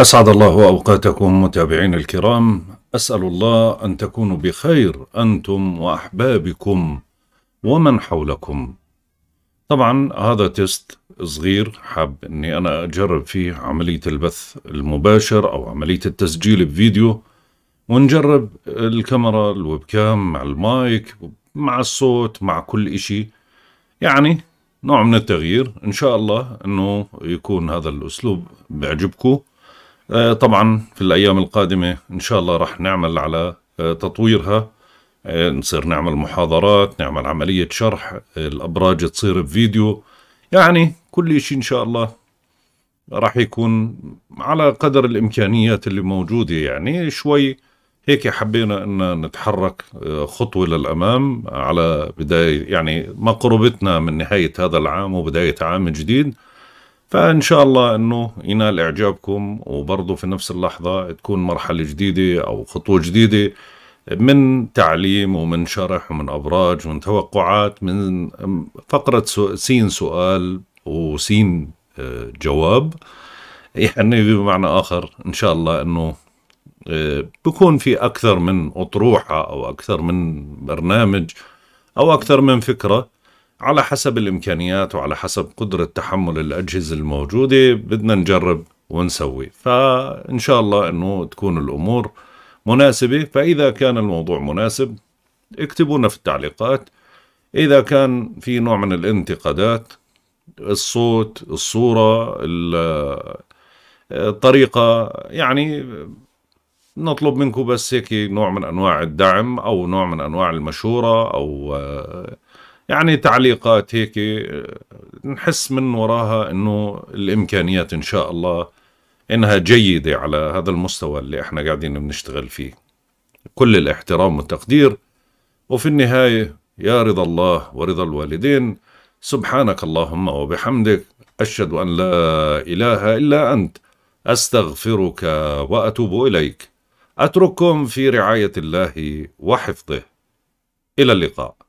أسعد الله أوقاتكم متابعين الكرام أسأل الله أن تكونوا بخير أنتم وأحبابكم ومن حولكم طبعا هذا تيست صغير حاب أني أنا أجرب فيه عملية البث المباشر أو عملية التسجيل بفيديو ونجرب الكاميرا الويب كام مع المايك مع الصوت مع كل إشي يعني نوع من التغيير إن شاء الله أنه يكون هذا الأسلوب بيعجبكم آه، طبعا في الأيام القادمة إن شاء الله رح نعمل على آه، تطويرها آه، نصير نعمل محاضرات نعمل عملية شرح الأبراج تصير بفيديو يعني كل شيء إن شاء الله راح يكون على قدر الإمكانيات اللي موجودة يعني شوي هيك حبينا أن نتحرك خطوة للأمام على بداية يعني مقربتنا من نهاية هذا العام وبداية عام جديد فان شاء الله انه ينال اعجابكم وبرضه في نفس اللحظه تكون مرحله جديده او خطوه جديده من تعليم ومن شرح ومن ابراج ومن توقعات من فقره سين سؤال وسين آه، جواب يعني بمعنى اخر ان شاء الله انه آه، بكون في اكثر من اطروحه او اكثر من برنامج او اكثر من فكره على حسب الإمكانيات وعلى حسب قدرة تحمل الأجهزة الموجودة بدنا نجرب ونسوي فإن شاء الله أنه تكون الأمور مناسبة فإذا كان الموضوع مناسب اكتبونا في التعليقات إذا كان في نوع من الانتقادات الصوت الصورة الطريقة يعني نطلب منكم بس هيك نوع من أنواع الدعم أو نوع من أنواع المشورة أو يعني تعليقات هيك نحس من وراها انه الامكانيات ان شاء الله انها جيده على هذا المستوى اللي احنا قاعدين بنشتغل فيه كل الاحترام والتقدير وفي النهايه يا رضا الله ورضا الوالدين سبحانك اللهم وبحمدك اشهد ان لا اله الا انت استغفرك واتوب اليك اترككم في رعايه الله وحفظه الى اللقاء